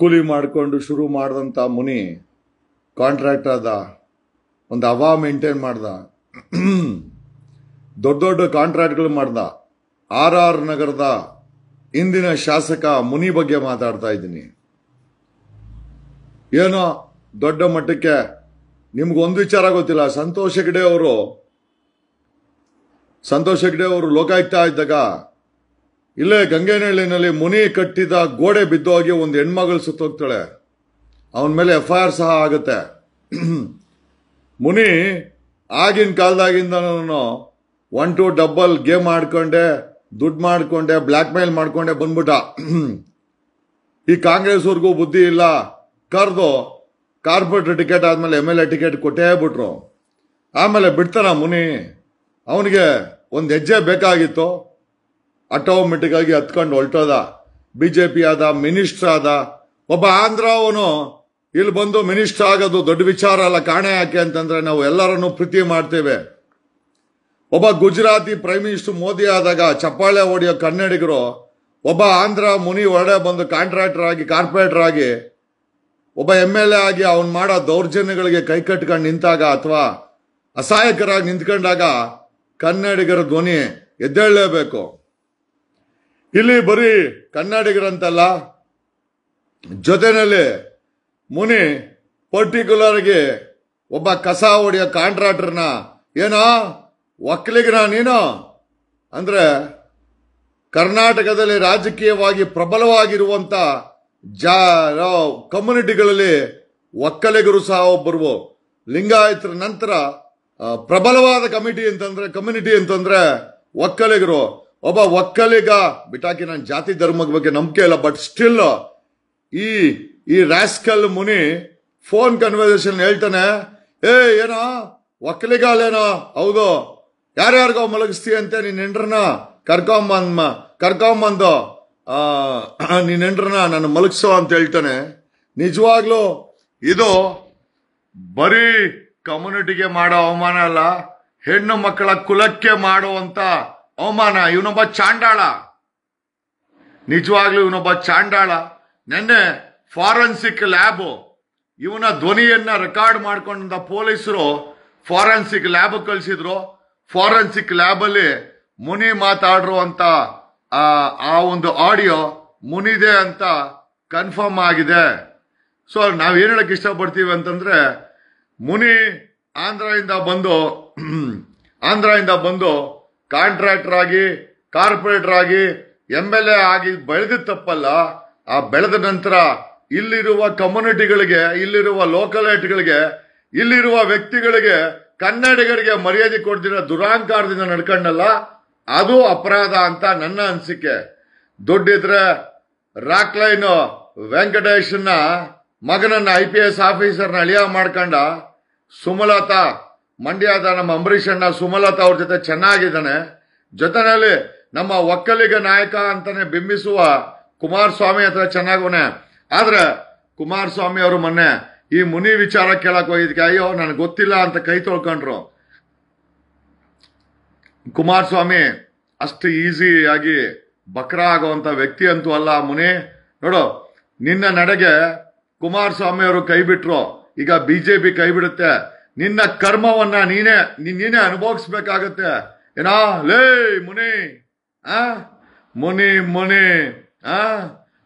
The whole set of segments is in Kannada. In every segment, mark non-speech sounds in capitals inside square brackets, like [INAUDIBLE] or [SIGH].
ಕೂಲಿ ಮಾಡಿಕೊಂಡು ಶುರು ಮಾಡಿದಂಥ ಮುನಿ ಕಾಂಟ್ರಾಕ್ಟ್ ಆದ ಒಂದು ಹವಾ ಮೇಂಟೈನ್ ಮಾಡ್ದ ದೊಡ್ಡ ದೊಡ್ಡ ಕಾಂಟ್ರಾಕ್ಟ್ಗಳು ಮಾಡ್ದ ಆರ್ ಆರ್ ನಗರದ ಇಂದಿನ ಶಾಸಕ ಮುನಿ ಬಗ್ಗೆ ಮಾತಾಡ್ತಾ ಇದ್ದೀನಿ ಏನೋ ದೊಡ್ಡ ಮಟ್ಟಕ್ಕೆ ನಿಮ್ಗೊಂದು ವಿಚಾರ ಗೊತ್ತಿಲ್ಲ ಸಂತೋಷ್ ಹೆಗ್ಡೆ ಅವರು ಸಂತೋಷ್ ಹೆಗ್ಡೆ ಅವರು ಲೋಕಾಯುಕ್ತ ಇದ್ದಾಗ ಇಲ್ಲೇ ಗಂಗೆನಹಳ್ಳಿನಲ್ಲಿ ಮುನಿ ಕಟ್ಟಿದ ಗೋಡೆ ಬಿದ್ದೋಗಿ ಒಂದು ಹೆಣ್ಮಗಳು ಸುತ್ತೋಗ್ತಾಳೆ ಅವನ ಮೇಲೆ ಎಫ್ ಐ ಆರ್ ಸಹ ಆಗುತ್ತೆ [CLEARS THROAT] ಮುನಿ ಆಗಿನ ಕಾಲದಾಗಿಂದ ಒನ್ ಟು ಡಬ್ಬಲ್ ಗೇಮ್ ಆಡ್ಕೊಂಡೆ ದುಡ್ಡು ಮಾಡ್ಕೊಂಡೆ ಬ್ಲ್ಯಾಕ್ ಮೇಲ್ ಮಾಡ್ಕೊಂಡೆ ಬಂದ್ಬಿಟ್ಟ [CLEARS THROAT] ಈ ಕಾಂಗ್ರೆಸ್ ಬುದ್ಧಿ ಇಲ್ಲ ಕರೆದು ಕಾರ್ಪೊರೇಟ್ ಟಿಕೆಟ್ ಆದಮೇಲೆ ಎಮ್ ಎಲ್ ಎ ಟಿಕೆಟ್ ಕೊಟ್ಟೇ ಬಿಟ್ರು ಆಮೇಲೆ ಬಿಡ್ತಾನ ಮುನಿ ಅವನಿಗೆ ಒಂದು ಹೆಜ್ಜೆ ಬೇಕಾಗಿತ್ತು ಆಟೋಮೆಟಿಕ್ಕಾಗಿ ಹತ್ಕೊಂಡು ಹೊಲ್ಟೋದ ಬಿ ಜೆ ಪಿ ಆದ ಮಿನಿಸ್ಟರ್ ಆದ ಒಬ್ಬ ಆಂಧ್ರವನು ಇಲ್ಲಿ ಬಂದು ಮಿನಿಸ್ಟರ್ ಆಗೋದು ದೊಡ್ಡ ವಿಚಾರ ಅಲ್ಲ ಕಾಣೆ ಯಾಕೆ ಅಂತಂದ್ರೆ ನಾವು ಎಲ್ಲರನ್ನು ಪ್ರೀತಿ ಮಾಡ್ತೇವೆ ಒಬ್ಬ ಗುಜರಾತಿ ಪ್ರೈಮ್ ಮಿನಿಸ್ಟರ್ ಮೋದಿ ಆದಾಗ ಚಪ್ಪಾಳೆ ಹೊಡೆಯೋ ಕನ್ನಡಿಗರು ಒಬ್ಬ ಆಂಧ್ರ ಮುನಿ ಒಡೆ ಬಂದು ಕಾಂಟ್ರಾಕ್ಟರ್ ಆಗಿ ಕಾರ್ಪೊರೇಟರ್ ಆಗಿ ಒಬ್ಬ ಎಮ್ ಎಲ್ ಎ ಆಗಿ ಅವ್ನು ಮಾಡೋ ದೌರ್ಜನ್ಯಗಳಿಗೆ ಕೈ ಕಟ್ಕೊಂಡು ನಿಂತಾಗ ಅಥವಾ ಅಸಹಾಯಕರಾಗಿ ನಿಂತ್ಕೊಂಡಾಗ ಕನ್ನಡಿಗರ ಧ್ವನಿ ಎದ್ದೇಳಲೇಬೇಕು ಇಲ್ಲಿ ಬರೀ ಕನ್ನಡಿಗರಂತಲ್ಲ ಜೊತೆನಲ್ಲಿ ಮುನಿ ಪರ್ಟಿಕ್ಯುಲರ್ಗೆ ಒಬ್ಬ ಕಸ ಹೊಡೆಯೋ ಕಾಂಟ್ರಾಕ್ಟರ್ನ ಏನೋ ಒಕ್ಕಲಿಗನ ನೀನು ಅಂದ್ರೆ ಕರ್ನಾಟಕದಲ್ಲಿ ರಾಜಕೀಯವಾಗಿ ಪ್ರಬಲವಾಗಿರುವಂತ ಜಾ ಕಮ್ಯುನಿಟಿಗಳಲ್ಲಿ ಒಕ್ಕಲಿಗರು ಸಹ ಒಬ್ಬರು ಲಿಂಗಾಯತರ ನಂತರ ಪ್ರಬಲವಾದ ಕಮಿಟಿ ಅಂತಂದ್ರೆ ಕಮ್ಯುನಿಟಿ ಅಂತಂದ್ರೆ ಒಕ್ಕಲಿಗರು ಒಬ್ಬ ಒಕ್ಕಲಿಗ ಬಿಟಾಕಿ ನನ್ನ ಜಾತಿ ಧರ್ಮದ ಬಗ್ಗೆ ನಂಬಿಕೆ ಇಲ್ಲ ಬಟ್ ಸ್ಟಿಲ್ ಈ ಈ ರಾಸ್ಕಲ್ ಮುನಿ ಫೋನ್ ಕನ್ವರ್ಸೇಷನ್ ಹೇಳ್ತಾನೆ ಏ ಏನೋ ಒಕ್ಕಲಿಗ ಅಲ್ಲೇನೋ ಹೌದು ಯಾರ್ಯಾರಿಗೋ ಮಲಗಿಸ್ತೀ ಅಂತ ನಿನ್ನ ಹೆಂಡ್ರನ್ನ ಕರ್ಕೊಂಬಂದ ಕರ್ಕೊಂಬಂದು ನಿನ್ನ ಹೆಂಡ್ರನ್ನ ನಾನು ಮಲಗಿಸೋ ಅಂತ ಹೇಳ್ತಾನೆ ನಿಜವಾಗ್ಲೂ ಇದು ಬರೀ ಕಮ್ಯುನಿಟಿಗೆ ಮಾಡೋ ಅವಮಾನ ಅಲ್ಲ ಹೆಣ್ಣು ಮಕ್ಕಳ ಕುಲಕ್ಕೆ ಮಾಡುವಂತ ಅವಮಾನ ಇವನೊಬ್ಬ ಚಾಂಡಾಳ ನಿಜವಾಗ್ಲೂ ಇವನೊಬ್ಬ ಚಾಂಡಾಳ ನಿನ್ನೆ ಫಾರೆನ್ಸಿಕ್ ಲ್ಯಾಬ್ ಇವನ ಧ್ವನಿಯನ್ನ ರೆಕಾರ್ಡ್ ಮಾಡ್ಕೊಂಡ ಪೊಲೀಸರು ಫಾರೆನ್ಸಿಕ್ ಲ್ಯಾಬ್ ಕಳಿಸಿದ್ರು ಫಾರೆನ್ಸಿಕ್ ಲ್ಯಾಬ್ ಅಲ್ಲಿ ಮುನಿ ಮಾತಾಡಿರುವಂತ ಆ ಒಂದು ಆಡಿಯೋ ಮುನಿದೆ ಅಂತ ಕನ್ಫರ್ಮ್ ಆಗಿದೆ ಸೊ ನಾವ್ ಏನ್ ಹೇಳಕ್ ಇಷ್ಟಪಡ್ತೀವಿ ಅಂತಂದ್ರೆ ಮುನಿ ಆಂಧ್ರದಿಂದ ಬಂದು [CLEARS THROAT] ಆಂಧ್ರದಿಂದ ಬಂದು ಕಾಂಟ್ರಾಕ್ಟರ್ ಆಗಿ ಕಾರ್ಪೊರೇಟರ್ ಆಗಿ ಎಮ್ ಎಲ್ ಎ ಆಗಿ ಬೆಳೆದ ತಪ್ಪಲ್ಲ ಆ ಬೆಳೆದ ನಂತರ ಇಲ್ಲಿರುವ ಕಮ್ಯುನಿಟಿಗಳಿಗೆ ಇಲ್ಲಿರುವ ಲೋಕಲೈಟ್ಗಳಿಗೆ ಇಲ್ಲಿರುವ ವ್ಯಕ್ತಿಗಳಿಗೆ ಕನ್ನಡಿಗರಿಗೆ ಮರ್ಯಾದೆ ಕೊಡ್ದಿರೋ ದುರಾಂಕಾರದಿಂದ ನಡ್ಕೊಂಡಲ್ಲ ಅದು ಅಪರಾಧ ಅಂತ ನನ್ನ ಅನಿಸಿಕೆ ದುಡ್ಡಿದ್ರೆ ಲೈನ್ ವೆಂಕಟೇಶನ ಮಗನನ್ನ ಐ ಪಿ ಎಸ್ ಆಫೀಸರ್ನ ಅಳಿಯ ಮಾಡ್ಕೊಂಡ ಸುಮಲತಾ ಮಂಡ್ಯದ ನಮ್ಮ ಅಂಬರೀಷ್ ಅಣ್ಣ ಸುಮಲತಾ ಅವ್ರ ಜೊತೆ ಚೆನ್ನಾಗಿದ್ದಾನೆ ಜೊತೆಯಲ್ಲಿ ನಮ್ಮ ಒಕ್ಕಲಿಗ ನಾಯಕ ಅಂತಾನೆ ಬಿಂಬಿಸುವ ಕುಮಾರಸ್ವಾಮಿ ಹತ್ರ ಚೆನ್ನಾಗವನೆ ಆದ್ರೆ ಕುಮಾರಸ್ವಾಮಿ ಅವರು ಮೊನ್ನೆ ಈ ಮುನಿ ವಿಚಾರ ಕೇಳಕ್ ಹೋಗಿದ್ಕೆ ಅಯ್ಯೋ ನನಗೆ ಗೊತ್ತಿಲ್ಲ ಅಂತ ಕೈ ತೊಳ್ಕೊಂಡ್ರು ಕುಮಾರಸ್ವಾಮಿ ಅಷ್ಟು ಈಸಿ ಆಗಿ ಬಕ್ರ ಆಗೋವಂಥ ವ್ಯಕ್ತಿ ಅಂತೂ ಅಲ್ಲ ಮುನಿ ನೋಡು ನಿನ್ನ ನಡೆಗೆ ಕುಮಾರಸ್ವಾಮಿ ಅವರು ಕೈ ಬಿಟ್ರು ಈಗ ಬಿಜೆಪಿ ಕೈ ಬಿಡುತ್ತೆ ನಿನ್ನ ಕರ್ಮವನ್ನ ನೀನೇ ನೀನೇ ಅನುಭವಿಸ್ಬೇಕಾಗತ್ತೆ ಏನಾ ಲೇ ಮುನಿ ಆ ಮುನಿ ಮುನಿ ಆ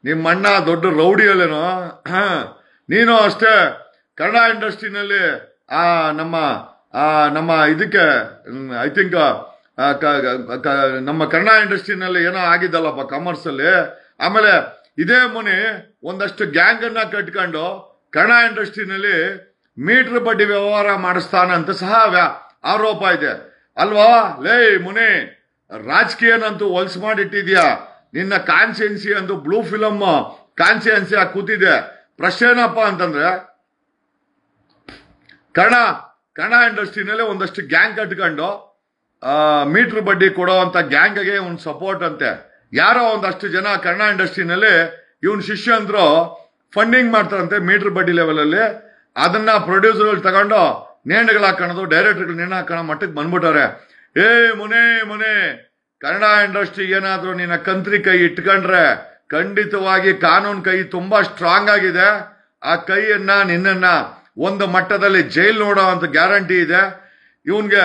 ನಿಮ್ಮ ಅಣ್ಣ ದೊಡ್ಡ ರೌಡಿಯಲ್ಲೇನೋ ನೀನು ಅಷ್ಟೇ ಕನ್ನಡ ಇಂಡಸ್ಟ್ರಿನಲ್ಲಿ ಆ ನಮ್ಮ ಆ ನಮ್ಮ ಇದಕ್ಕೆ ಐ ಥಿಂಕ್ ನಮ್ಮ ಕನ್ನಡ ಇಂಡಸ್ಟ್ರಿನಲ್ಲಿ ಏನೋ ಆಗಿದ್ದಲ್ಲಪ್ಪ ಅಲ್ಲಿ ಆಮೇಲೆ ಇದೇ ಮುನಿ ಒಂದಷ್ಟು ಗ್ಯಾಂಗನ್ನು ಕಟ್ಕೊಂಡು ಕನ್ನಡ ಇಂಡಸ್ಟ್ರಿನಲ್ಲಿ ಮೀಟರ್ ಬಡ್ಡಿ ವ್ಯವಹಾರ ಅಂತ ಸಹ ಆರೋಪ ಇದೆ ಅಲ್ವಾ ಲೇ ಮುನಿ ರಾಜಕೀಯನಂತೂ ಹೊಲ್ಸ್ ಮಾಡಿಟ್ಟಿದ್ಯಾ ನಿನ್ನ ಕಾನ್ಸಿಯನ್ಸಿ ಅಂತ ಬ್ಲೂ ಫಿಲಮ್ ಕಾನ್ಸಿಯನ್ಸಿ ಕೂತಿದೆ ಪ್ರಶ್ನೆ ಏನಪ್ಪ ಅಂತಂದ್ರೆ ಕಣ ಕಣ ಇಂಡಸ್ಟ್ರಿನಲ್ಲೇ ಒಂದಷ್ಟು ಗ್ಯಾಂಗ್ ಕಟ್ಕೊಂಡು ಮೀಟರ್ ಬಡ್ಡಿ ಕೊಡೋವಂಥ ಗ್ಯಾಂಗ್ಗೆ ಒಂದು ಸಪೋರ್ಟ್ ಅಂತೆ ಯಾರೋ ಒಂದಷ್ಟು ಜನ ಕನ್ನಡ ಇಂಡಸ್ಟ್ರಿನಲ್ಲಿ ಇವನ್ ಶಿಷ್ಯಂದ್ರು ಫಂಡಿಂಗ್ ಮಾಡ್ತಾರಂತೆ ಮೀಟರ್ ಬಡ್ಡಿ ಲೆವೆಲಲ್ಲಿ ಅದನ್ನ ಪ್ರೊಡ್ಯೂಸರ್ ತಗೊಂಡು ನೇಣುಗಳು ಹಾಕೋದು ಡೈರೆಕ್ಟರ್ಗಳು ನೇಣು ಹಾಕೋಣ ಮಟ್ಟಕ್ಕೆ ಬಂದ್ಬಿಟ್ಟವ್ರೆ ಏ ಮುನೆ ಮುನೆ ಕನ್ನಡ ಇಂಡಸ್ಟ್ರಿ ಏನಾದರೂ ನಿನ್ನ ಕಂತ್ರಿ ಕೈ ಇಟ್ಕೊಂಡ್ರೆ ಖಂಡಿತವಾಗಿ ಕಾನೂನು ಕೈ ತುಂಬಾ ಸ್ಟ್ರಾಂಗ್ ಆಗಿದೆ ಆ ಕೈಯನ್ನ ನಿನ್ನ ಒಂದು ಮಟ್ಟದಲ್ಲಿ ಜೈಲ್ ನೋಡೋ ಅಂತ ಗ್ಯಾರಂಟಿ ಇದೆ ಇವನ್ಗೆ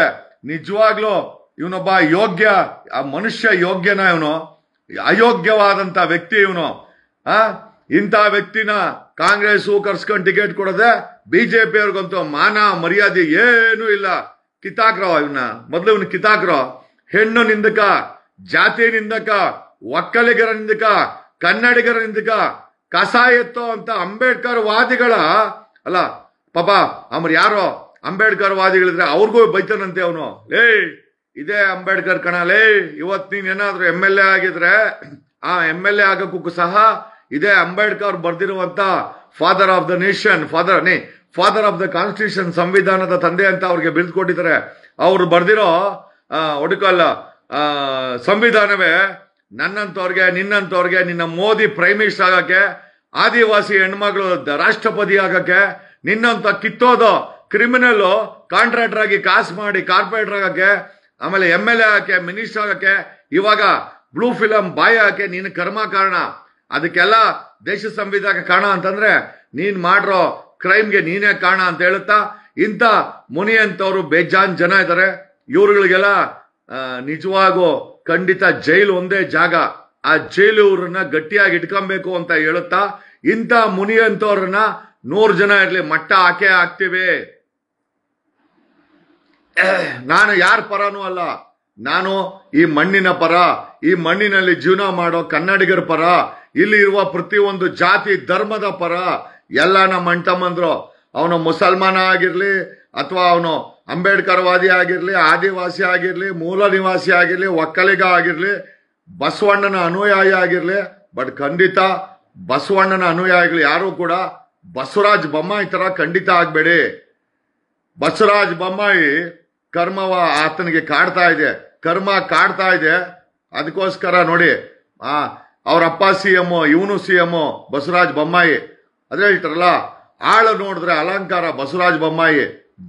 ನಿಜವಾಗ್ಲೂ ಇವನೊಬ್ಬ ಯೋಗ್ಯ ಆ ಮನುಷ್ಯ ಯೋಗ್ಯನ ಇವನು ಅಯೋಗ್ಯವಾದಂತ ವ್ಯಕ್ತಿ ಇವನು ಆ ಇಂಥ ವ್ಯಕ್ತಿನ ಕಾಂಗ್ರೆಸ್ ಕರ್ಸ್ಕೊಂಡು ಟಿಕೆಟ್ ಕೊಡದೆ ಬಿಜೆಪಿ ಅವ್ರಿಗಂತೂ ಮಾನ ಮರ್ಯಾದೆ ಏನೂ ಇಲ್ಲ ಕಿತಾಕ್ರವ ಇವನ್ನ ಮೊದ್ಲು ಇವನು ಕಿತಾಕ್ರ ಹೆಣ್ಣು ನಿಂದಕ ಜಾತಿ ನಿಂದಕ ಒಕ್ಕಲಿಗರ ನಿಂದಕ ಕನ್ನಡಿಗರ ನಿಂದಕ ಕಸ ಎತ್ತೋ ಅಂತ ಅಂಬೇಡ್ಕರ್ ವಾದಿಗಳ ಅಲ್ಲ ಪಾಪ ಅವ್ರು ಯಾರೋ ಅಂಬೇಡ್ಕರ್ ವಾದಿಗಳಿದ್ರೆ ಅವ್ರಿಗೂ ಬೈತಾನಂತೆ ಅವನು ಏಯ್ ಇದೇ ಅಂಬೇಡ್ಕರ್ ಕಣ ಲೇ ಇವತ್ತು ನೀನ್ ಏನಾದ್ರು ಎಮ್ ಎಲ್ ಎ ಆಗಿದ್ರೆ ಆ ಎಮ್ ಎಲ್ ಎ ಆಗಕ್ಕೂ ಸಹ ಇದೇ ಅಂಬೇಡ್ಕರ್ ಬರ್ದಿರುವಂತ father of the nation father ನೀ ಫಾದರ್ ಆಫ್ ದ ಕಾನ್ಸ್ಟಿಟ್ಯೂಷನ್ ಸಂವಿಧಾನದ ತಂದೆ ಅಂತ ಅವ್ರಿಗೆ ಬಿಲ್ದು ಕೊಟ್ಟಿದ್ದಾರೆ ಅವ್ರು ಬರ್ದಿರೋ ಒಡಕಲ್ಲ ಸಂವಿಧಾನವೇ ನನ್ನಂತವ್ರಿಗೆ ನಿನ್ನಂತವ್ರಿಗೆ ನಿನ್ನ ಮೋದಿ ಪ್ರೈಮ್ ಮಿನಿಸ್ಟರ್ ಆಗಕ್ಕೆ ಆದಿವಾಸಿ ಹೆಣ್ಮಗಳು ರಾಷ್ಟ್ರಪತಿ ಆಗಕ್ಕೆ ನಿನ್ನಂತ ಕಿತ್ತೋದು ಕ್ರಿಮಿನಲ್ ಕಾಂಟ್ರಾಕ್ಟರ್ ಆಗಿ ಕಾಸು ಮಾಡಿ ಕಾರ್ಪೊರೇಟರ್ ಆಗಕ್ಕೆ ಆಮೇಲೆ ಎಮ್ ಎಲ್ ಎ ಆಗಕ್ಕೆ ಮಿನಿಸ್ಟರ್ ಆಗಕ್ಕೆ ಇವಾಗ ಬ್ಲೂ ಫಿಲಂ ಬಾಯಿ ಹಾಕೆ ನಿನ್ನ ಕರ್ಮ ಕಾರಣ ಅದಕ್ಕೆಲ್ಲ ದೇಶ ಸಂವಿಧಾನ ಕಾರಣ ಅಂತಂದ್ರೆ ನೀನ್ ಮಾಡ್ರೋ ಕ್ರೈಮ್ಗೆ ನೀನೇ ಕಾರಣ ಅಂತ ಹೇಳುತ್ತಾ ಇಂಥ ಮುನಿ ಅಂತವರು ಬೇಜಾನ್ ಜನ ಇದ್ದಾರೆ ಇವ್ರುಗಳಿಗೆಲ್ಲ ನಿಜವಾಗೂ ಖಂಡಿತ ಜೈಲು ಒಂದೇ ಜಾಗ ಆ ಜೈಲು ಇವ್ರನ್ನ ಗಟ್ಟಿಯಾಗಿ ಇಟ್ಕೊಬೇಕು ಅಂತ ಹೇಳುತ್ತಾ ಇಂಥ ಮುನಿ ಅಂತವ್ರನ್ನ ನೂರು ಜನ ಇರಲಿ ಮಟ್ಟ ಹಾಕೇ ಹಾಕ್ತೀವಿ ನಾನು ಯಾರ ಪರನೂ ಅಲ್ಲ ನಾನು ಈ ಮಣ್ಣಿನ ಪರ ಈ ಮಣ್ಣಿನಲ್ಲಿ ಜೀವನ ಮಾಡೋ ಕನ್ನಡಿಗರ ಪರ ಇಲ್ಲಿ ಇರುವ ಪ್ರತಿಯೊಂದು ಜಾತಿ ಧರ್ಮದ ಪರ ಎಲ್ಲ ನಮ್ಮ ಅಂಟಮಂದ್ರು ಅವನು ಮುಸಲ್ಮಾನ ಆಗಿರಲಿ ಅಥವಾ ಅವನು ಅಂಬೇಡ್ಕರ್ವಾದಿ ಆಗಿರಲಿ ಆದಿವಾಸಿ ಆಗಿರಲಿ ಮೂಲ ನಿವಾಸಿ ಆಗಿರಲಿ ಒಕ್ಕಲಿಗ ಆಗಿರಲಿ ಬಸವಣ್ಣನ ಅನುಯಾಯಿ ಆಗಿರಲಿ ಬಟ್ ಖಂಡಿತ ಬಸವಣ್ಣನ ಅನುಯಾಯಿಗಳು ಯಾರು ಕೂಡ ಬಸವರಾಜ್ ಬೊಮ್ಮಾಯಿ ತರ ಖಂಡಿತ ಆಗಬೇಡಿ ಬಸವರಾಜ್ ಬೊಮ್ಮಾಯಿ ಕರ್ಮವ ಆತನಿಗೆ ಕಾಡ್ತಾ ಇದೆ ಕರ್ಮ ಕಾಡ್ತಾ ಇದೆ ಅದಕ್ಕೋಸ್ಕರ ನೋಡಿ ಆ ಅವ್ರ ಅಪ್ಪ ಸಿ ಎಮ್ ಇವನು ಸಿ ಎಮ್ ಬಸವರಾಜ್ ಬೊಮ್ಮಾಯಿ ಅದ್ರ ಹೇಳ್ತಾರಲ್ಲ ಆಳು ನೋಡಿದ್ರೆ ಅಲಂಕಾರ ಬಸವರಾಜ್ ಬೊಮ್ಮಾಯಿ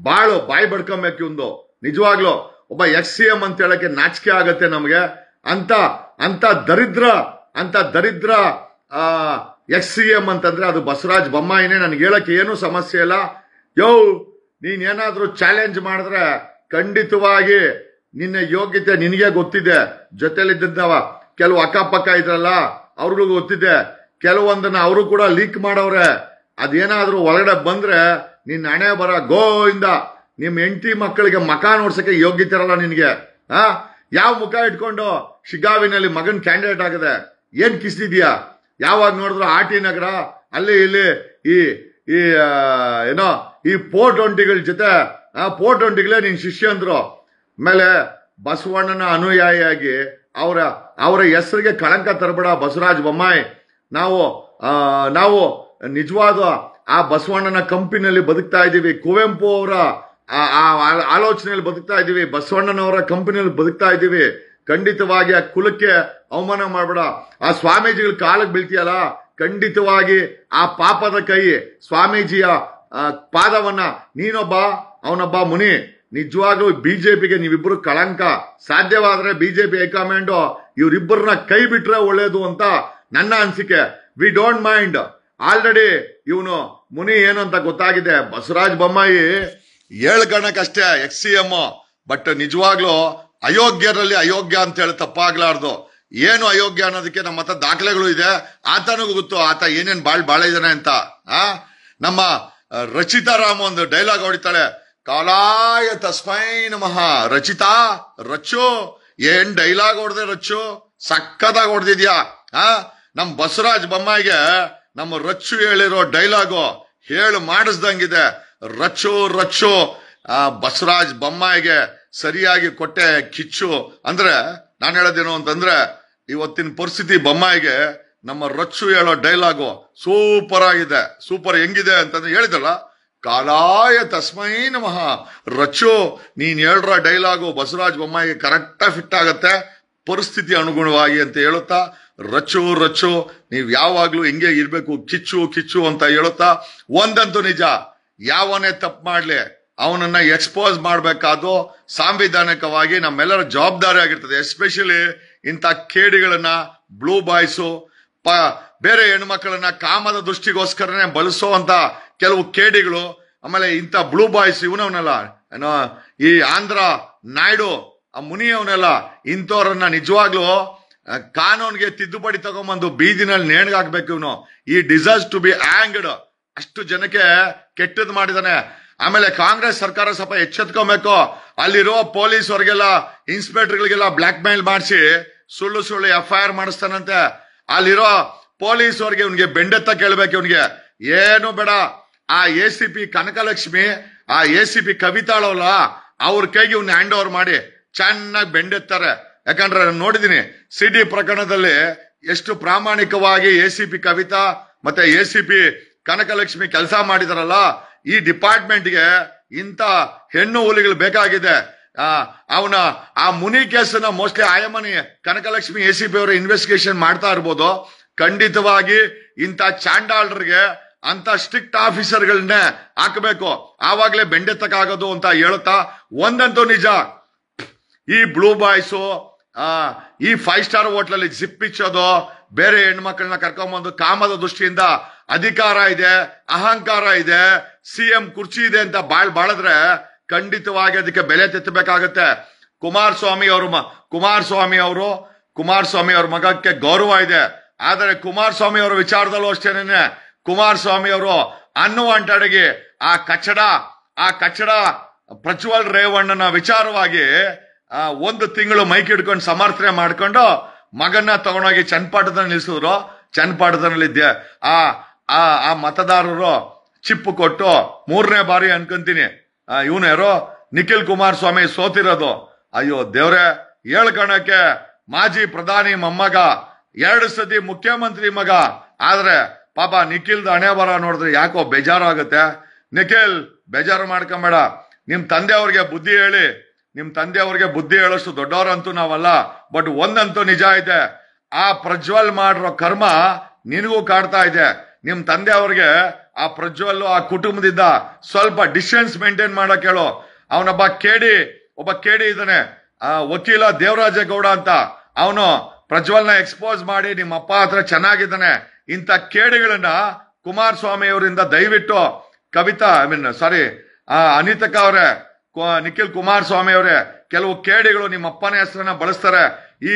ಬಾಳು ಬಾಯಿ ಬಡ್ಕೊಂಬೇಕು ಒಂದು ನಿಜವಾಗ್ಲು ಒಬ್ಬ ಎಕ್ಸ್ ಸಿ ಎಂ ಅಂತ ಹೇಳಕ್ಕೆ ನಾಚಿಕೆ ಆಗತ್ತೆ ನಮಗೆ ಅಂತ ಅಂತ ದರಿದ್ರ ಅಂತ ದರಿದ್ರ ಎಸ್ ಸಿ ಎಂ ಅಂತಂದ್ರೆ ಅದು ಬಸವರಾಜ್ ಬೊಮ್ಮಾಯಿನೇ ನನಗೆ ಹೇಳಕ್ಕೆ ಏನು ಸಮಸ್ಯೆ ಇಲ್ಲ ಯೋ ನೀನೇನಾದರೂ ಚಾಲೆಂಜ್ ಮಾಡಿದ್ರೆ ಖಂಡಿತವಾಗಿ ನಿನ್ನ ಯೋಗ್ಯತೆ ನಿನಗೆ ಗೊತ್ತಿದೆ ಜೊತೆಲಿದ್ದವ ಕೆಲವು ಅಕ್ಕಪಕ್ಕ ಇದ್ರಲ್ಲ ಅವ್ರಿಗೂ ಗೊತ್ತಿದೆ ಕೆಲವೊಂದನ್ನ ಅವರು ಕೂಡ ಲೀಕ್ ಮಾಡವ್ರೆ ಅದೇನಾದ್ರೂ ಒಳಗಡೆ ಬಂದ್ರೆ ನಿನ್ನ ಹಣೆ ಬರ ಗೋಯಿಂದ ನಿಮ್ಮ ಹೆಂಡತಿ ಮಕ್ಕಳಿಗೆ ಮಕ ನೋಡ್ಸಕ್ಕೆ ಯೋಗ್ಯತೆ ನಿನ್ಗೆ ನಿನಗೆ ಆ ಯಾವ ಮುಖ ಇಟ್ಕೊಂಡು ಶಿಗಾವಿನಲ್ಲಿ ಮಗನ್ ಕ್ಯಾಂಡಿಡೇಟ್ ಆಗಿದೆ ಏನ್ ಕಿಸ್ತಿದ್ಯಾ ಯಾವಾಗ ನೋಡಿದ್ರು ಆರ್ ಟಿ ನಗರ ಅಲ್ಲಿ ಇಲ್ಲಿ ಈ ಈ ಏನೋ ಈ ಪೋರ್ಟ್ ಒಂಟಿಗಳ ಜೊತೆ ಆ ಪೋರ್ಟ್ ಒಂಟಿಗಳೇ ನಿನ್ ಶಿಷ್ಯ ಅಂದ್ರು ಆಮೇಲೆ ಬಸವಣ್ಣನ ಅನುಯಾಯಿಯಾಗಿ ಅವರ ಅವರ ಹೆಸರಿಗೆ ಕಳಂಕ ತರಬೇಡ ಬಸವರಾಜ ಬೊಮ್ಮಾಯಿ ನಾವು ನಾವು ನಿಜವಾದ ಆ ಬಸವಣ್ಣನ ಕಂಪಿನಲ್ಲಿ ಬದುಕ್ತಾ ಇದ್ದೀವಿ ಕುವೆಂಪು ಅವರ ಆಲೋಚನೆಯಲ್ಲಿ ಬದುಕ್ತಾ ಇದ್ದೀವಿ ಬಸವಣ್ಣನವರ ಕಂಪನಿಯಲ್ಲಿ ಬದುಕ್ತಾ ಇದ್ದೀವಿ ಖಂಡಿತವಾಗಿ ಆ ಕುಲಕ್ಕೆ ಅವಮಾನ ಮಾಡಬೇಡ ಆ ಸ್ವಾಮೀಜಿಗಳ ಕಾಲಕ್ಕೆ ಬೀಳ್ತೀಯಲ್ಲ ಖಂಡಿತವಾಗಿ ಆ ಪಾಪದ ಕೈ ಸ್ವಾಮೀಜಿಯ ಪಾದವನ್ನ ನೀನೊಬ್ಬ ಅವನೊಬ್ಬ ಮುನಿ ನಿಜವಾಗ್ಲೂ ಬಿಜೆಪಿಗೆ ನೀವಿಬ್ಬರು ಕಳಂಕ ಸಾಧ್ಯವಾದ್ರೆ ಬಿಜೆಪಿ ಹೈಕಮಾಂಡ್ ಇವರಿಬ್ಬರನ್ನ ಕೈ ಬಿಟ್ರೆ ಒಳ್ಳೇದು ಅಂತ ನನ್ನ ಅನಿಸಿಕೆ ವಿ ಡೋಂಟ್ ಮೈಂಡ್ ಆಲ್ರೆಡಿ ಇವನು ಮುನಿ ಏನು ಅಂತ ಗೊತ್ತಾಗಿದೆ ಬಸವರಾಜ್ ಬೊಮ್ಮಾಯಿ ಗಣಕ್ಕಷ್ಟೇ ಎಕ್ಸ್ ಸಿ ಎಂ ಬಟ್ ನಿಜವಾಗ್ಲೂ ಅಯೋಗ್ಯರಲ್ಲಿ ಅಯೋಗ್ಯ ಅಂತ ಹೇಳಿ ತಪ್ಪಾಗ್ಲಾರ್ದು ಏನು ಅಯೋಗ್ಯ ಅನ್ನೋದಕ್ಕೆ ನಮ್ಮ ಹತ್ರ ದಾಖಲೆಗಳು ಇದೆ ಆತನಿಗೂ ಗೊತ್ತು ಆತ ಏನೇನ್ ಬಾಳ್ ಬಾಳ ಇದ್ದಾನೆ ಅಂತ ಆ ನಮ್ಮ ರಚಿತಾ ರಾಮ್ ಒಂದು ಡೈಲಾಗ್ ಹೊಡಿತಾಳೆ ಕಾಲಾಯ ತಸ್ಮೈ ನಮಃ ರಚಿತಾ ರಚೋ ಏನ್ ಡೈಲಾಗ್ ಹೊಡೆದೆ ರಚ್ಚು ಸಕ್ಕತ್ತಾಗಿ ಹೊಡೆದಿದ್ಯಾ ಆ ನಮ್ ಬಸವರಾಜ್ ಬೊಮ್ಮಾಯಿಗೆ ನಮ್ಮ ರಚ್ಚು ಹೇಳಿರೋ ಡೈಲಾಗು ಹೇಳು ಮಾಡಿಸ್ದಂಗಿದೆ ರಚ್ಚು ರಚ್ಚು ಆ ಬಸರಾಜ್ ಬೊಮ್ಮಾಯಿಗೆ ಸರಿಯಾಗಿ ಕೊಟ್ಟೆ ಕಿಚ್ಚು ಅಂದ್ರೆ ನಾನು ಹೇಳೋದೇನು ಅಂತಂದ್ರೆ ಇವತ್ತಿನ ಪರಿಸ್ಥಿತಿ ಬೊಮ್ಮಾಯಿಗೆ ನಮ್ಮ ರಚ್ಚು ಹೇಳೋ ಡೈಲಾಗು ಸೂಪರ್ ಆಗಿದೆ ಸೂಪರ್ ಹೆಂಗಿದೆ ಅಂತಂದ್ರೆ ಹೇಳಿದಲ್ಲ ಕಾಲಾಯ ತಸ್ಮೈ ನಮಃ ರಚು ನೀನ್ ಹೇಳ್ರ ಡೈಲಾಗು ಬಸವರಾಜ್ ಬೊಮ್ಮಾಯಿಗೆ ಕರೆಕ್ಟಾಗಿ ಫಿಟ್ ಆಗತ್ತೆ ಪರಿಸ್ಥಿತಿ ಅನುಗುಣವಾಗಿ ಅಂತ ಹೇಳುತ್ತಾ ರಚು ರಚು ನೀವು ಯಾವಾಗ್ಲೂ ಹಿಂಗೆ ಇರಬೇಕು ಕಿಚ್ಚು ಕಿಚ್ಚು ಅಂತ ಹೇಳುತ್ತಾ ಒಂದಂತೂ ನಿಜ ಯಾವನೇ ತಪ್ಪು ಮಾಡ್ಲಿ ಅವನನ್ನ ಎಕ್ಸ್ಪೋಸ್ ಮಾಡಬೇಕಾದ್ರು ಸಾಂವಿಧಾನಿಕವಾಗಿ ನಮ್ಮೆಲ್ಲರ ಜವಾಬ್ದಾರಿ ಆಗಿರ್ತದೆ ಎಸ್ಪೆಷಲಿ ಇಂಥ ಕೇಡಿಗಳನ್ನ ಬ್ಲೂ ಬಾಯ್ಸು ಬೇರೆ ಹೆಣ್ಮಕ್ಳನ್ನ ಕಾಮದ ದೃಷ್ಟಿಗೋಸ್ಕರನೇ ಬಳಸೋ ಅಂತ ಕೆಲವು ಕೇಡಿಗಳು ಆಮೇಲೆ ಇಂಥ ಬ್ಲೂ ಬಾಯ್ಸ್ ಇವನವನ್ನೆಲ್ಲ ಏನೋ ಈ ಆಂಧ್ರ ನಾಯ್ಡು ಆ ಮುನಿ ಅವನೆಲ್ಲ ಇಂಥವ್ರನ್ನ ನಿಜವಾಗ್ಲೂ ಕಾನೂನಿಗೆ ತಿದ್ದುಪಡಿ ತಗೊಂಬಂದು ಬೀದಿನಲ್ಲಿ ನೇಣ್ಗಾಕ್ಬೇಕು ಇವನು ಈ ಡಿಸರ್ಸ್ ಟು ಬಿ ಆಂಗ್ಡ್ ಅಷ್ಟು ಜನಕ್ಕೆ ಕೆಟ್ಟದ್ ಮಾಡಿದಾನೆ ಆಮೇಲೆ ಕಾಂಗ್ರೆಸ್ ಸರ್ಕಾರ ಸ್ವಲ್ಪ ಎಚ್ಚೆತ್ಕೊಬೇಕು ಅಲ್ಲಿರೋ ಪೊಲೀಸ್ ಅವ್ರಿಗೆಲ್ಲ ಇನ್ಸ್ಪೆಕ್ಟರ್ಗಳಿಗೆಲ್ಲ ಬ್ಲಾಕ್ ಮೇಲ್ ಮಾಡಿಸಿ ಸುಳ್ಳು ಸುಳ್ಳು ಎಫ್ ಐ ಆರ್ ಮಾಡಿಸ್ತಾನಂತೆ ಅಲ್ಲಿರೋ ಪೊಲೀಸ್ ಅವ್ರಿಗೆ ಇವ್ನಿಗೆ ಬೆಂಡೆತ್ತ ಕೇಳಬೇಕು ಇವ್ನಿಗೆ ಏನು ಬೇಡ ಆ ಎ ಸಿ ಪಿ ಕನಕಲಕ್ಷ್ಮಿ ಆ ಎ ಸಿ ಪಿ ಕವಿತಾಳವಲ್ಲ ಅವ್ರ ಕೈಗೆ ಇವ್ನ ಹ್ಯಾಂಡ್ ಓವರ್ ಮಾಡಿ ಚೆನ್ನಾಗಿ ಬೆಂಡೆತ್ತಾರೆ ಯಾಕಂದ್ರೆ ನಾನು ನೋಡಿದೀನಿ ಸಿಡಿ ಪ್ರಕರಣದಲ್ಲಿ ಎಷ್ಟು ಪ್ರಾಮಾಣಿಕವಾಗಿ ಎ ಸಿ ಪಿ ಕವಿತಾ ಮತ್ತೆ ಎ ಸಿ ಪಿ ಕನಕಲಕ್ಷ್ಮಿ ಕೆಲಸ ಮಾಡಿದಾರಲ್ಲ ಈ ಡಿಪಾರ್ಟ್ಮೆಂಟ್ಗೆ ಇಂಥ ಹೆಣ್ಣು ಹುಲಿಗಳು ಬೇಕಾಗಿದೆ ಆ ಅವನ ಆ ಮುನಿ ಕೇಸನ್ನ ಮೋಸ್ಟ್ಲಿ ಆಯಮನಿ ಕನಕಲಕ್ಷ್ಮಿ ಎ ಸಿ ಪಿ ಅವರು ಇನ್ವೆಸ್ಟಿಗೇಷನ್ ಮಾಡ್ತಾ ಇರ್ಬೋದು ಖಂಡಿತವಾಗಿ ಇಂಥ ಚಾಂಡಾಳರಿಗೆ ಅಂತ ಸ್ಟ್ರಿಕ್ಟ್ ಆಫೀಸರ್ಗಳನ್ನ ಹಾಕಬೇಕು ಆವಾಗಲೇ ಬೆಂಡೆತ್ತಕ್ಕಾಗೋದು ಅಂತ ಹೇಳುತ್ತಾ ಒಂದಂತೂ ನಿಜ ಈ ಬ್ಲೂ ಬಾಯ್ಸು ಈ ಫೈವ್ ಸ್ಟಾರ್ ಹೋಟ್ಲಲ್ಲಿ ಜಿಪ್ಪಿಚ್ಚೋದು ಬೇರೆ ಹೆಣ್ಮಕ್ಳನ್ನ ಕರ್ಕೊಂಬಂದು ಕಾಮದ ದೃಷ್ಟಿಯಿಂದ ಅಧಿಕಾರ ಇದೆ ಅಹಂಕಾರ ಇದೆ ಸಿ ಎಂ ಕುರ್ಚಿ ಇದೆ ಅಂತ ಬಾಳ್ ಬಾಳದ್ರೆ ಖಂಡಿತವಾಗಿ ಅದಕ್ಕೆ ಬೆಲೆ ತೆತ್ತಬೇಕಾಗತ್ತೆ ಕುಮಾರಸ್ವಾಮಿ ಅವರು ಕುಮಾರಸ್ವಾಮಿ ಅವರು ಕುಮಾರಸ್ವಾಮಿ ಅವ್ರ ಮಗಕ್ಕೆ ಗೌರವ ಇದೆ ಆದರೆ ಕುಮಾರಸ್ವಾಮಿ ಅವರ ವಿಚಾರದಲ್ಲೂ ಅಷ್ಟೇನೆ ಕುಮಾರಸ್ವಾಮಿ ಅವರು ಅನ್ನುವಂಟಡೆಗೆ ಆ ಕಚಡ ಆ ಕಚಡ ಪ್ರಜ್ವಲ್ ರೇವಣ್ಣನ ವಿಚಾರವಾಗಿ ಒಂದು ತಿಂಗಳು ಮೈಕ್ ಹಿಡ್ಕೊಂಡು ಸಮರ್ಥನೆ ಮಾಡ್ಕೊಂಡು ಮಗನ್ನ ತಗೊಂಡೋಗಿ ಚನ್ನಪಾಟದ ನಿಲ್ಸಿದ್ರು ಚನ್ನಪಾಟದಲ್ಲಿದ್ದೆ ಆ ಆ ಆ ಮತದಾರರು ಚಿಪ್ಪು ಕೊಟ್ಟು ಮೂರನೇ ಬಾರಿ ಅನ್ಕೊಂತೀನಿ ಇವನು ಯಾರೋ ನಿಖಿಲ್ ಕುಮಾರಸ್ವಾಮಿ ಸೋತಿರೋದು ಅಯ್ಯೋ ದೇವ್ರೆ ಹೇಳ್ಕೊಳಕ್ಕೆ ಮಾಜಿ ಪ್ರಧಾನಿ ಮೊಮ್ಮಗ ಎರಡು ಸತಿ ಮುಖ್ಯಮಂತ್ರಿ ಮಗ ಆದ್ರೆ ಪಾಪ ನಿಖಿಲ್ದ ಹಣೆ ಬರ ನೋಡಿದ್ರೆ ಯಾಕೋ ಬೇಜಾರಾಗುತ್ತೆ ನಿಖಿಲ್ ಬೇಜಾರು ಮಾಡ್ಕೊಂಬೇಡ ನಿಮ್ ಅವ್ರಿಗೆ ಬುದ್ಧಿ ಹೇಳಿ ನಿಮ್ ಅವ್ರಿಗೆ ಬುದ್ಧಿ ಹೇಳೋಷ್ಟು ದೊಡ್ಡವರಂತೂ ನಾವಲ್ಲ ಬಟ್ ಒಂದಂತೂ ನಿಜ ಐತೆ ಆ ಪ್ರಜ್ವಲ್ ಮಾಡಿರೋ ಕರ್ಮ ನಿನಗೂ ಕಾಡ್ತಾ ಇದೆ ನಿಮ್ ತಂದೆಯವ್ರಿಗೆ ಆ ಪ್ರಜ್ವಲ್ ಆ ಕುಟುಂಬದಿಂದ ಸ್ವಲ್ಪ ಡಿಸ್ಟೆನ್ಸ್ ಮೇಂಟೈನ್ ಮಾಡಕ್ ಹೇಳು ಅವನೊಬ್ಬ ಕೇಡಿ ಒಬ್ಬ ಕೇಡಿ ಇದ್ದಾನೆ ಆ ವಕೀಲ ದೇವರಾಜೇಗೌಡ ಅಂತ ಅವನು ಪ್ರಜ್ವಲ್ನ ಎಕ್ಸ್ಪೋಸ್ ಮಾಡಿ ನಿಮ್ಮ ಅಪ್ಪ ಹತ್ರ ಚೆನ್ನಾಗಿದ್ದಾನೆ ಇಂಥ ಕೇಡುಗಳನ್ನ ಕುಮಾರಸ್ವಾಮಿ ಅವರಿಂದ ದಯವಿಟ್ಟು ಕವಿತಾ ಐ ಮೀನ್ ಸಾರಿ ಆ ಅನಿತಕ ಅವರೇ ನಿಖಿಲ್ ಕುಮಾರಸ್ವಾಮಿ ಅವರೇ ಕೆಲವು ಕೇಡಿಗಳು ನಿಮ್ಮ ಅಪ್ಪನ ಹೆಸರನ್ನ ಬಳಸ್ತಾರೆ ಈ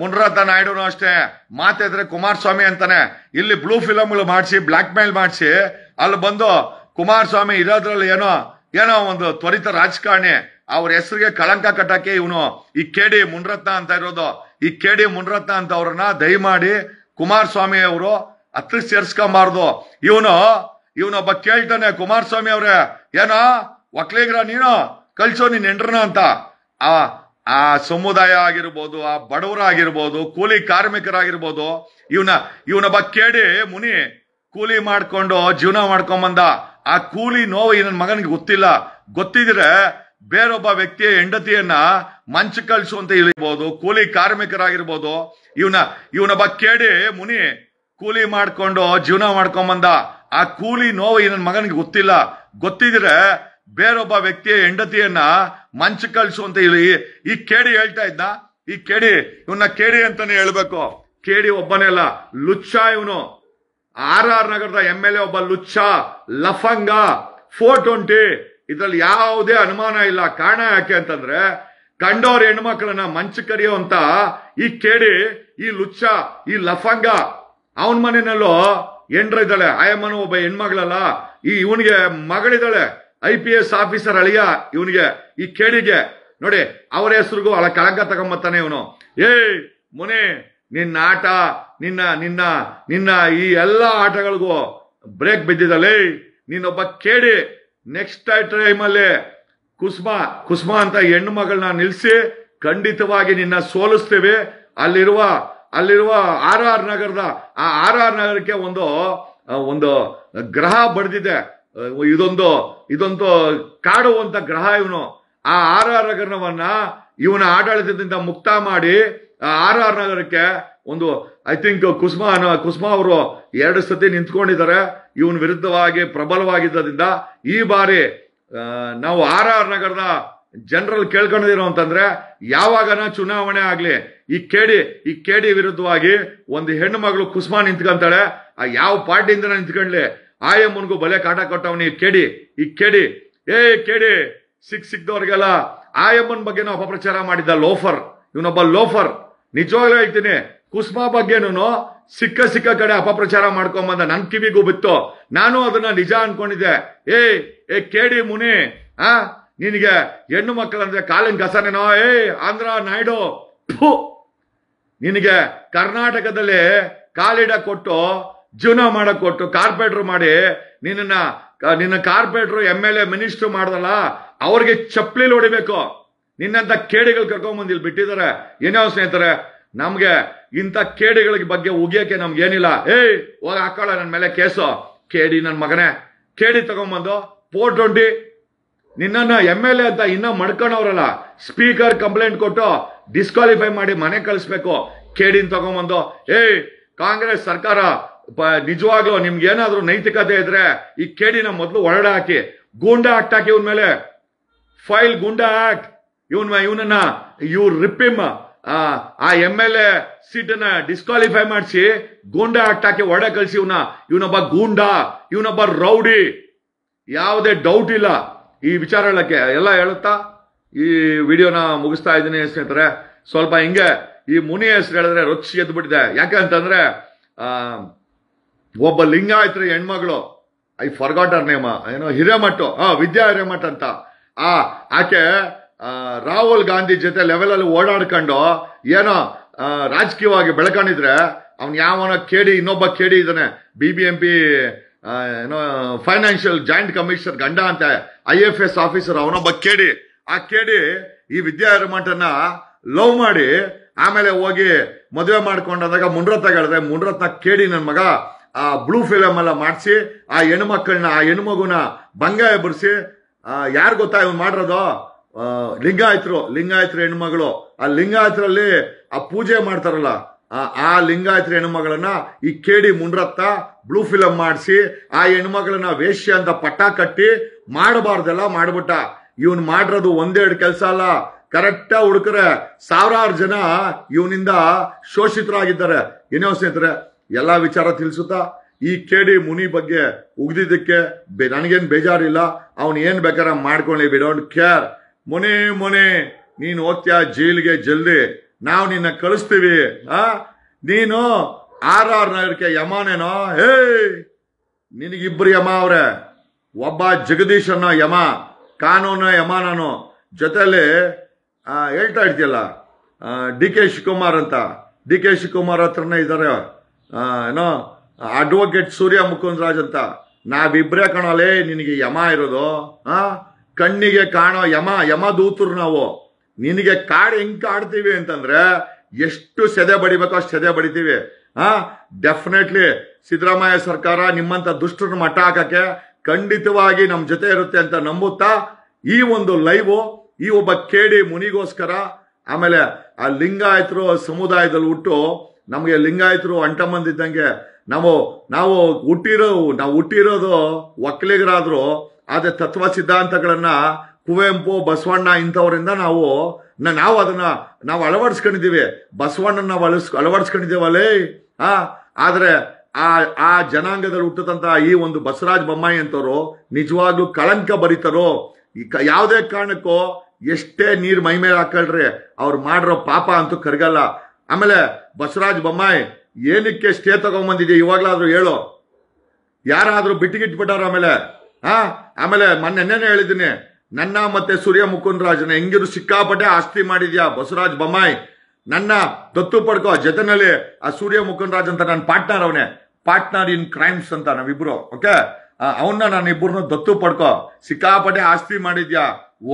ಮುನರತ್ನ ನಾಯ್ಡು ಅಷ್ಟೇ ಮಾತಾದ್ರೆ ಕುಮಾರಸ್ವಾಮಿ ಅಂತಾನೆ ಇಲ್ಲಿ ಬ್ಲೂ ಗಳು ಮಾಡಿಸಿ ಬ್ಲಾಕ್ ಮೇಲ್ ಮಾಡಿಸಿ ಅಲ್ಲಿ ಬಂದು ಕುಮಾರಸ್ವಾಮಿ ಇರೋದ್ರಲ್ಲಿ ಏನೋ ಏನೋ ಒಂದು ತ್ವರಿತ ರಾಜಕಾರಣಿ ಅವ್ರ ಹೆಸರಿಗೆ ಕಳಂಕ ಕಟ್ಟಕ್ಕೆ ಇವನು ಈ ಕೆಡಿ ಮುನರತ್ನ ಅಂತ ಇರೋದು ಈ ಕೆಡಿ ಮುನರತ್ನ ಅಂತ ಅವ್ರನ್ನ ದಯಮಾಡಿ ಕುಮಾರಸ್ವಾಮಿ ಅವರು ಹತ್ತು ಸೇರ್ಸ್ಕೊಂಬಾರ್ದು ಇವನು ಇವನೊಬ್ಬ ಕೇಳ್ತಾನೆ ಕುಮಾರಸ್ವಾಮಿ ಅವ್ರೆ ಏನೋ ಒಕ್ಲಿಗ್ರ ನೀನು ಕಳ್ಸೋ ನೀನ್ ಎಂಡ್ರನ ಅಂತ ಆ ಆ ಸಮುದಾಯ ಆಗಿರ್ಬೋದು ಆ ಬಡವರಾಗಿರ್ಬೋದು ಕೂಲಿ ಕಾರ್ಮಿಕರಾಗಿರ್ಬೋದು ಇವನ ಇವನೊಬ್ಬ ಕೇಳಿ ಮುನಿ ಕೂಲಿ ಮಾಡ್ಕೊಂಡು ಜೀವನ ಮಾಡ್ಕೊಂಬಂದ ಆ ಕೂಲಿ ನೋವು ನನ್ನ ಮಗನಿಗೆ ಗೊತ್ತಿಲ್ಲ ಗೊತ್ತಿದ್ರೆ ಬೇರೊಬ್ಬ ವ್ಯಕ್ತಿಯ ಹೆಂಡತಿಯನ್ನ ಮಂಚ ಅಂತ ಇಳಿಬಹುದು ಕೂಲಿ ಕಾರ್ಮಿಕರಾಗಿರ್ಬೋದು ಇವನ ಇವನೊಬ್ಬ ಕೇಳಿ ಮುನಿ ಕೂಲಿ ಮಾಡ್ಕೊಂಡು ಜೀವನ ಮಾಡ್ಕೊಂಬಂದ ಆ ಕೂಲಿ ನೋವು ನನ್ನ ಮಗನಿಗೆ ಗೊತ್ತಿಲ್ಲ ಗೊತ್ತಿದ್ರೆ ಬೇರೊಬ್ಬ ವ್ಯಕ್ತಿಯ ಹೆಂಡತಿಯನ್ನ ಮಂಚ ಕಳಿಸು ಅಂತ ಹೇಳಿ ಈ ಕೇಡಿ ಹೇಳ್ತಾ ಇದ್ದ ಈ ಕೇಡಿ ಇವನ್ನ ಕೇಡಿ ಅಂತಾನೆ ಹೇಳ್ಬೇಕು ಕೇಡಿ ಒಬ್ಬನೇ ಅಲ್ಲ ಲುಚ್ಚ ಇವನು ಆರ್ ಆರ್ ನಗರದ ಎಂ ಎಲ್ ಎ ಒಬ್ಬ ಲುಚ್ಚ ಲಫಂಗ ಫೋರ್ ಟ್ವೆಂಟಿ ಇದ್ರಲ್ಲಿ ಯಾವುದೇ ಅನುಮಾನ ಇಲ್ಲ ಕಾರಣ ಯಾಕೆ ಅಂತಂದ್ರೆ ಕಂಡವ್ರ ಹೆಣ್ಮಕ್ಳನ್ನ ಮಂಚ ಕರಿಯೋ ಅಂತ ಈ ಕೇಡಿ ಈ ಲುಚ್ಚ ಈ ಲಫಂಗ ಅವನ ಮನೆಯಲ್ಲೂ ಹೆಂಡ್ರ ಇದ್ದಾಳೆ ಆಯಮ್ಮನ ಒಬ್ಬ ಹೆಣ್ಮಗಳಲ್ಲ ಈ ಇವನಿಗೆ ಮಗಳಿದ್ದಾಳೆ ಐ ಪಿ ಎಸ್ ಆಫೀಸರ್ ಅಳಿಯ ಇವನಿಗೆ ಈ ಕೇಳಿಗೆ ನೋಡಿ ಅವರ ಹೆಸರಿಗೂ ಅಳ ಕಳಂಕ ತಗೊಂಬತ್ತಾನೆ ಇವನು ಏಯ್ ಮುನಿ ನಿನ್ನ ಆಟ ನಿನ್ನ ನಿನ್ನ ನಿನ್ನ ಈ ಎಲ್ಲ ಆಟಗಳಿಗೂ ಬ್ರೇಕ್ ಬಿದ್ದಿದ್ದಾಳೆ ನೀನೊಬ್ಬ ಕೇಳಿ ನೆಕ್ಸ್ಟ್ ಅಲ್ಲಿ ಕುಸುಮಾ ಕುಸುಮಾ ಅಂತ ಹೆಣ್ಣು ಮಗಳನ್ನ ನಿಲ್ಲಿಸಿ ಖಂಡಿತವಾಗಿ ನಿನ್ನ ಸೋಲಿಸ್ತೇವೆ ಅಲ್ಲಿರುವ ಅಲ್ಲಿರುವ ಆರ್ ಆರ್ ನಗರದ ಆ ಆರ್ ಆರ್ ನಗರಕ್ಕೆ ಒಂದು ಒಂದು ಗ್ರಹ ಬಡ್ದಿದೆ ಇದೊಂದು ಇದೊಂದು ಕಾಡುವಂತ ಗ್ರಹ ಇವನು ಆ ಆರ್ ಆರ್ ನಗರವನ್ನ ಇವನ ಆಡಳಿತದಿಂದ ಮುಕ್ತ ಮಾಡಿ ಆರ್ ಆರ್ ನಗರಕ್ಕೆ ಒಂದು ಐ ಥಿಂಕ್ ಕುಸ್ಮಾ ಕುಸ್ಮಾ ಅವರು ಎರಡು ಸತಿ ನಿಂತ್ಕೊಂಡಿದ್ದಾರೆ ಇವನ್ ವಿರುದ್ಧವಾಗಿ ಪ್ರಬಲವಾಗಿದ್ದರಿಂದ ಈ ಬಾರಿ ನಾವು ಆರ್ ಆರ್ ನಗರದ ಜನರಲ್ಲಿ ಕೇಳ್ಕೊಂಡಿರೋ ಅಂತಂದ್ರೆ ಯಾವಾಗನ ಚುನಾವಣೆ ಆಗ್ಲಿ ಈ ಕೇಡಿ ಈ ಕೇಡಿ ವಿರುದ್ಧವಾಗಿ ಒಂದು ಹೆಣ್ಣು ಮಗಳು ಕುಸ್ಮಾ ನಿಂತ್ಕೊಂತಾಳೆ ಆ ಯಾವ ಪಾರ್ಟಿಯಿಂದ ನಿಂತ್ಕೊಂಡ್ಲಿ ಆಯಮ್ಮನ್ಗೂ ಬಲೆ ಕಾಟ ಕೊಟ್ಟವನಿ ಕೇಡಿ ಈ ಕೇಡಿ ಏ ಕೇಡಿ ಸಿಕ್ ಸಿಕ್ದವ್ರಿಗೆಲ್ಲ ಆಯಮ್ಮನ್ ಬಗ್ಗೆನೂ ಅಪಪ್ರಚಾರ ಮಾಡಿದ್ದ ಲೋಫರ್ ಇವನೊಬ್ಬ ಲೋಫರ್ ನಿಜವಾಗ್ಲೂ ಹೇಳ್ತೀನಿ ಕುಸ್ಮಾ ಬಗ್ಗೆನೂ ಸಿಕ್ಕ ಸಿಕ್ಕ ಕಡೆ ಅಪಪ್ರಚಾರ ಮಾಡ್ಕೊಂಬಂದ ನನ್ ಕಿವಿಗೂ ಬಿತ್ತು ನಾನು ಅದನ್ನ ನಿಜ ಅನ್ಕೊಂಡಿದ್ದೆ ಏ ಏ ಕೇಡಿ ಮುನಿ ಆ ನಿನಗೆ ಹೆಣ್ಣು ಮಕ್ಕಳಂದ್ರೆ ಕಾಲಿನ ಕಸನೇನೋ ಏ ಆಂಧ್ರ ನಾಯ್ಡು ನಿನಗೆ ಕರ್ನಾಟಕದಲ್ಲಿ ಕಾಲಿಡ ಕೊಟ್ಟು ಜೀವನ ಮಾಡಕ್ ಕೊಟ್ಟು ಕಾರ್ಪೊರೇಟರ್ ಮಾಡಿ ನಿನ್ನ ನಿನ್ನ corporator M L A minister ಮಾಡ್ದಲ್ಲ ಅವ್ರಿಗೆ ಚಪ್ಪಲಿ ಹೊಡಿಬೇಕು ನಿನ್ನಂತ ಕೇಡಿಗಳು ಕರ್ಕೊಂಡ್ ಬಿಟ್ಟಿದ್ದಾರೆ ಏನೋ ಸ್ನೇಹಿತರೆ ನಮ್ಗೆ ಇಂಥ ಕೇಡಿಗಳಿಗೆ ಬಗ್ಗೆ ಉಗಿಯಕ್ಕೆ ನಮ್ಗೆ ಏನಿಲ್ಲ ಏಯ್ ಹೋಗ ಹಾಕೊಳ್ಳ ನನ್ನ ಮೇಲೆ ಕೇಸು ಕೇಡಿ ನನ್ನ ಮಗನೇ ಕೇಡಿ ತಗೊಂಬಂದು ಫೋರ್ ಟ್ವೆಂಟಿ ನಿನ್ನನ್ನು ಎಮ್ ಎಲ್ ಎ ಅಂತ ಇನ್ನೂ ಮಡ್ಕೊಂಡವ್ರಲ್ಲ ಸ್ಪೀಕರ್ ಕಂಪ್ಲೇಂಟ್ ಕೊಟ್ಟು ಡಿಸ್ಕ್ವಾಲಿಫೈ ಮಾಡಿ ಮನೆ ಕಳಿಸ್ಬೇಕು ಕೇಡಿನ ತಗೊಂಬಂದು ಏಯ್ ಕಾಂಗ್ರೆಸ್ ಸರ್ಕಾರ ನಿಜವಾಗ್ಲೂ ನಿಮ್ಗೆ ಏನಾದ್ರೂ ನೈತಿಕತೆ ಇದ್ರೆ ಈ ಕೇಡಿನ ಮೊದಲು ಒಳಗಡೆ ಹಾಕಿ ಗೂಂಡಾ ಆಕ್ಟ್ ಹಾಕಿ ಇವನ್ ಮೇಲೆ ಫೈಲ್ ಗೂಂಡಾ ಆಕ್ಟ್ ಇವನ್ ಇವನನ್ನ ಇವ್ರ ರಿಪಿಮ್ ಆ ಎಮ್ ಎಲ್ ಎ ಸೀಟನ್ನ ಡಿಸ್ಕ್ವಾಲಿಫೈ ಮಾಡಿಸಿ ಗೂಂಡಾ ಆಕ್ಟ್ ಹಾಕಿ ಒಡೆ ಕಳಿಸಿ ಇವನ ಇವನೊಬ್ಬ ಗೂಂಡಾ ಇವನೊಬ್ಬ ರೌಡಿ ಯಾವುದೇ ಡೌಟ್ ಇಲ್ಲ ಈ ವಿಚಾರಗಳಕ್ಕೆ ಎಲ್ಲ ಹೇಳುತ್ತಾ ಈ ವಿಡಿಯೋನ ಮುಗಿಸ್ತಾ ಇದ್ದೀನಿ ಸ್ನೇಹಿತರೆ ಸ್ವಲ್ಪ ಹಿಂಗೆ ಈ ಮುನಿ ಹೆಸರು ಹೇಳಿದ್ರೆ ರೊಚ್ಚಿ ಎದ್ಬಿಟ್ಟಿದೆ ಯಾಕೆ ಅಂತಂದ್ರೆ ಒಬ್ಬ ಲಿಂಗಾಯತ್ರಿ ಹೆಣ್ಮಗಳು ಐ ಫರ್ಗಾಟ್ ಆರ್ ನೇಮ ಏನೋ ಹಿರೇಮಠ ಆ ವಿದ್ಯಾ ಹಿರೇಮಠ್ ಅಂತ ಆ ಆಕೆ ರಾಹುಲ್ ಗಾಂಧಿ ಜೊತೆ ಲೆವೆಲ್ ಅಲ್ಲಿ ಓಡಾಡ್ಕೊಂಡು ಏನೋ ರಾಜಕೀಯವಾಗಿ ಬೆಳ್ಕೊಂಡಿದ್ರೆ ಅವ್ನು ಯಾವನೋ ಕೇಡಿ ಇನ್ನೊಬ್ಬ ಕೇಡಿ ಇದ್ದಾನೆ ಬಿ ಬಿ ಎಂ ಪಿ ಏನೋ ಫೈನಾನ್ಷಿಯಲ್ ಜಾಯಿಂಟ್ ಕಮಿಷನರ್ ಗಂಡ ಅಂತ ಐ ಎಫ್ ಎಸ್ ಆಫೀಸರ್ ಅವನೊಬ್ಬ ಕೇಳಿ ಆ ಕೇಳಿ ಈ ವಿದ್ಯಾರಮಠನ ಲವ್ ಮಾಡಿ ಆಮೇಲೆ ಹೋಗಿ ಮದುವೆ ಮಾಡ್ಕೊಂಡಾಗ ಮುನ್ರತ್ನ ಹೇಳಿದೆ ಮುನ್ರತ್ನ ಕೇಳಿ ನನ್ನ ಮಗ ಆ ಬ್ಲೂ ಫಿಲಮ್ ಎಲ್ಲ ಮಾಡಿಸಿ ಆ ಹೆಣ್ಮಕ್ಕಳನ್ನ ಆ ಹೆಣ್ಮಗುನ ಭಂಗ ಎಬ್ಬರಿಸಿ ಯಾರು ಗೊತ್ತಾ ಇವ್ನು ಮಾಡಿರೋದು ಲಿಂಗಾಯತರು ಲಿಂಗಾಯತರು ಹೆಣ್ಮಗಳು ಆ ಲಿಂಗಾಯತರಲ್ಲಿ ಆ ಪೂಜೆ ಮಾಡ್ತಾರಲ್ಲ ಆ ಲಿಂಗಾಯತ್ರಿ ಹೆಣ್ಮಗಳನ್ನ ಈ ಕೇಡಿ ಮುನ್ರತ್ತ ಬ್ಲೂ ಫಿಲಮ್ ಮಾಡಿಸಿ ಆ ಹೆಣ್ಮಗಳನ್ನ ವೇಶ್ಯ ಅಂತ ಪಟ್ಟ ಕಟ್ಟಿ ಮಾಡಬಾರ್ದೆಲ್ಲ ಮಾಡ್ಬಿಟ್ಟ ಇವನ್ ಮಾಡಿರೋದು ಒಂದೆರಡು ಕೆಲಸ ಅಲ್ಲ ಕರೆಕ್ಟಾ ಹುಡುಕ್ರೆ ಸಾವಿರಾರು ಜನ ಇವನಿಂದ ಶೋಷಿತರಾಗಿದ್ದಾರೆ ಏನೋ ಸ್ನೇಹಿತರೆ ಎಲ್ಲ ವಿಚಾರ ತಿಳಿಸುತ್ತಾ ಈ ಕೇಡಿ ಮುನಿ ಬಗ್ಗೆ ಉಗ್ದಿದ್ದಕ್ಕೆ ನನಗೇನು ಬೇಜಾರಿಲ್ಲ ಅವನು ಏನ್ ಬೇಕಾರ ಮಾಡ್ಕೊಳ್ಳಿ we don't care Muni Muni ನೀನು ಹೋಗ್ತೀಯ ಜೈಲಿಗೆ ಜಲ್ದಿ ನಾವು ನಿನ್ನ ಕಳಿಸ್ತೀವಿ ಆ ನೀನು ಆರ್ ಆರ್ ನಗರಕ್ಕೆ ಯಮನೇನೋ ಹೇ ನಿನಗಿಬ್ಬರು ಯಮ ಅವ್ರೆ ಒಬ್ಬ ಅನ್ನೋ ಯಮ ಕಾನೂನ ಯಮ ನಾನು ಜೊತೆಯಲ್ಲಿ ಹೇಳ್ತಾ ಇರ್ತೀಯಲ್ಲ ಡಿ ಕೆ ಶಿವಕುಮಾರ್ ಅಂತ ಡಿ ಕೆ ಶಿವಕುಮಾರ್ ಹತ್ರನೇ ಇದ್ದಾರೆ ಏನೋ ಅಡ್ವೊಕೇಟ್ ಸೂರ್ಯ ಮುಕುಂದರಾಜ್ ಅಂತ ನಾವಿಬ್ರೇ ಕಾಣೋಲೇ ನಿನಗೆ ಯಮ ಇರೋದು ಆ ಕಣ್ಣಿಗೆ ಕಾಣೋ ಯಮ ಯಮ ದೂತರು ನಾವು ನಿನಗೆ ಕಾಡು ಹೆಂಗ್ ಕಾಡ್ತೀವಿ ಅಂತಂದ್ರೆ ಎಷ್ಟು ಸೆದೆ ಬಡಿಬೇಕು ಅಷ್ಟು ಸೆದೆ ಬಡಿತೀವಿ ಆ ಡೆಫಿನೆಟ್ಲಿ ಸಿದ್ದರಾಮಯ್ಯ ಸರ್ಕಾರ ನಿಮ್ಮಂತ ದುಷ್ಟರನ್ನು ಮಟ್ಟ ಹಾಕಕ್ಕೆ ಖಂಡಿತವಾಗಿ ನಮ್ಮ ಜೊತೆ ಇರುತ್ತೆ ಅಂತ ನಂಬುತ್ತಾ ಈ ಒಂದು ಲೈವ್ ಈ ಒಬ್ಬ ಕೇಡಿ ಮುನಿಗೋಸ್ಕರ ಆಮೇಲೆ ಆ ಲಿಂಗಾಯತರು ಸಮುದಾಯದಲ್ಲಿ ಹುಟ್ಟು ನಮಗೆ ಲಿಂಗಾಯತರು ಬಂದಿದ್ದಂಗೆ ನಾವು ನಾವು ಹುಟ್ಟಿರೋ ನಾವು ಹುಟ್ಟಿರೋದು ಒಕ್ಕಲಿಗರಾದ್ರು ಅದೇ ತತ್ವ ಸಿದ್ಧಾಂತಗಳನ್ನ ಕುವೆಂಪು ಬಸವಣ್ಣ ಇಂಥವರಿಂದ ನಾವು ನಾವು ಅದನ್ನ ನಾವು ಅಳವಡಿಸ್ಕೊಂಡಿದ್ದೀವಿ ಬಸವಣ್ಣನ ನಾವು ಅಳಸ್ ಅಳವಡಿಸ್ಕೊಂಡಿದ್ದೇವಲ್ಲೇ ಆ ಆದರೆ ಆ ಆ ಜನಾಂಗದಲ್ಲಿ ಹುಟ್ಟದಂತಹ ಈ ಒಂದು ಬಸವರಾಜ ಬೊಮ್ಮಾಯಿ ಅಂತವರು ನಿಜವಾಗ್ಲೂ ಕಳಂಕ ಬರೀತಾರೋ ಯಾವುದೇ ಕಾರಣಕ್ಕೂ ಎಷ್ಟೇ ನೀರು ಮೈ ಮೇಲೆ ಹಾಕಲ್ರಿ ಅವ್ರು ಮಾಡಿರೋ ಪಾಪ ಅಂತೂ ಕರ್ಗಲ್ಲ ಆಮೇಲೆ ಬಸವರಾಜ ಬೊಮ್ಮಾಯಿ ಏನಕ್ಕೆ ಸ್ಟೇ ತಗೊಂಬಂದಿದೆ ಇವಾಗ್ಲಾದ್ರೂ ಹೇಳು ಯಾರಾದ್ರೂ ಬಿಟ್ಟಿಗಿಟ್ಬಿಟ್ಟಾರ ಆಮೇಲೆ ಹಾ ಆಮೇಲೆ ಮೊನ್ನೆನೇನೆ ಹೇಳಿದ್ದೀನಿ ನನ್ನ ಮತ್ತೆ ಸೂರ್ಯ ರಾಜನ ಹೆಂಗಿರು ಸಿಕ್ಕಾಪಟ್ಟೆ ಆಸ್ತಿ ಮಾಡಿದ್ಯಾ ಬಸವರಾಜ್ ಬೊಮ್ಮಾಯಿ ನನ್ನ ದತ್ತು ಪಡ್ಕೋ ಜೊತೆನಲ್ಲಿ ಆ ಸೂರ್ಯ ಮುಕುಂದ್ರಾಜ್ ಅಂತ ನನ್ನ ಪಾರ್ಟ್ನರ್ ಅವನೇ ಪಾರ್ಟ್ನರ್ ಇನ್ ಕ್ರೈಮ್ಸ್ ಅಂತ ನಾವಿಬ್ರು ಓಕೆ ಅವನ್ನ ನಾನು ಇಬ್ಬರನ್ನ ದತ್ತು ಪಡ್ಕೊ ಸಿಕ್ಕಾಪಟ್ಟೆ ಆಸ್ತಿ ಮಾಡಿದ್ಯಾ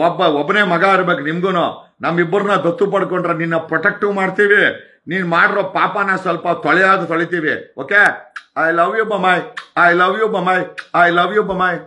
ಒಬ್ಬ ಒಬ್ಬನೇ ಮಗ ಇರ್ಬೇಕು ನಿಮ್ಗೂನು ನಮ್ಮಿಬ್ಬರನ್ನ ದತ್ತು ಪಡ್ಕೊಂಡ್ರೆ ನಿನ್ನ ಪ್ರೊಟೆಕ್ಟ್ ಮಾಡ್ತೀವಿ ನೀನ್ ಮಾಡಿರೋ ಪಾಪನ ಸ್ವಲ್ಪ ತೊಳೆಯಾದ ತೊಳಿತೀವಿ okay I love you Bommai I love you Bommai I love you ಬೊಮ್ಮಾಯ್